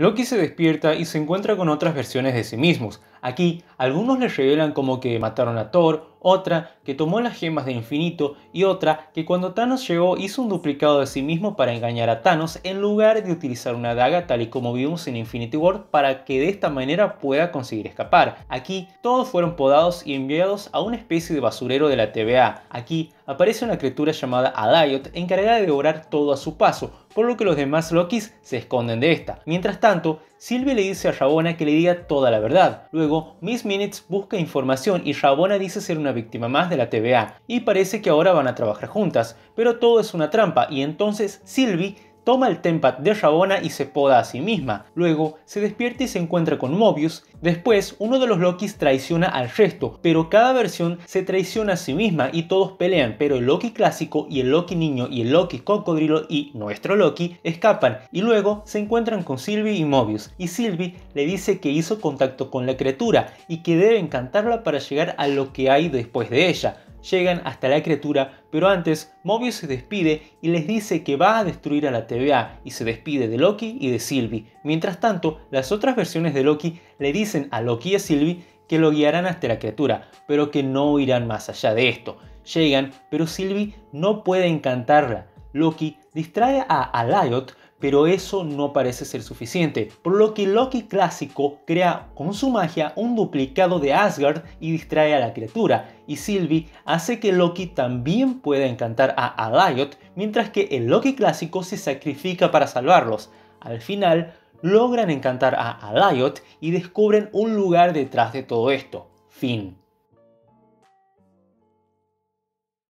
Loki se despierta y se encuentra con otras versiones de sí mismos, Aquí algunos les revelan como que mataron a Thor, otra que tomó las gemas de infinito y otra que cuando Thanos llegó hizo un duplicado de sí mismo para engañar a Thanos en lugar de utilizar una daga tal y como vimos en Infinity War para que de esta manera pueda conseguir escapar. Aquí todos fueron podados y enviados a una especie de basurero de la TVA. Aquí aparece una criatura llamada Adayot encargada de devorar todo a su paso, por lo que los demás Lokis se esconden de esta. Mientras tanto, Sylvie le dice a Rabona que le diga toda la verdad. Luego, Miss Minutes busca información y Rabona dice ser una víctima más de la TVA y parece que ahora van a trabajar juntas, pero todo es una trampa y entonces Sylvie toma el Tempad de Rabona y se poda a sí misma. Luego, se despierta y se encuentra con Mobius. Después, uno de los Lokis traiciona al resto, pero cada versión se traiciona a sí misma y todos pelean, pero el Loki clásico y el Loki niño y el Loki cocodrilo y nuestro Loki escapan y luego se encuentran con Sylvie y Mobius y Sylvie le dice que hizo contacto con la criatura y que debe encantarla para llegar a lo que hay después de ella llegan hasta la criatura, pero antes Mobius se despide y les dice que va a destruir a la TVA y se despide de Loki y de Sylvie. Mientras tanto, las otras versiones de Loki le dicen a Loki y a Sylvie que lo guiarán hasta la criatura, pero que no irán más allá de esto. Llegan, pero Sylvie no puede encantarla. Loki distrae a Alliot pero eso no parece ser suficiente, por lo que Loki clásico crea con su magia un duplicado de Asgard y distrae a la criatura, y Sylvie hace que Loki también pueda encantar a Alioth, mientras que el Loki clásico se sacrifica para salvarlos. Al final, logran encantar a Alioth y descubren un lugar detrás de todo esto. Fin.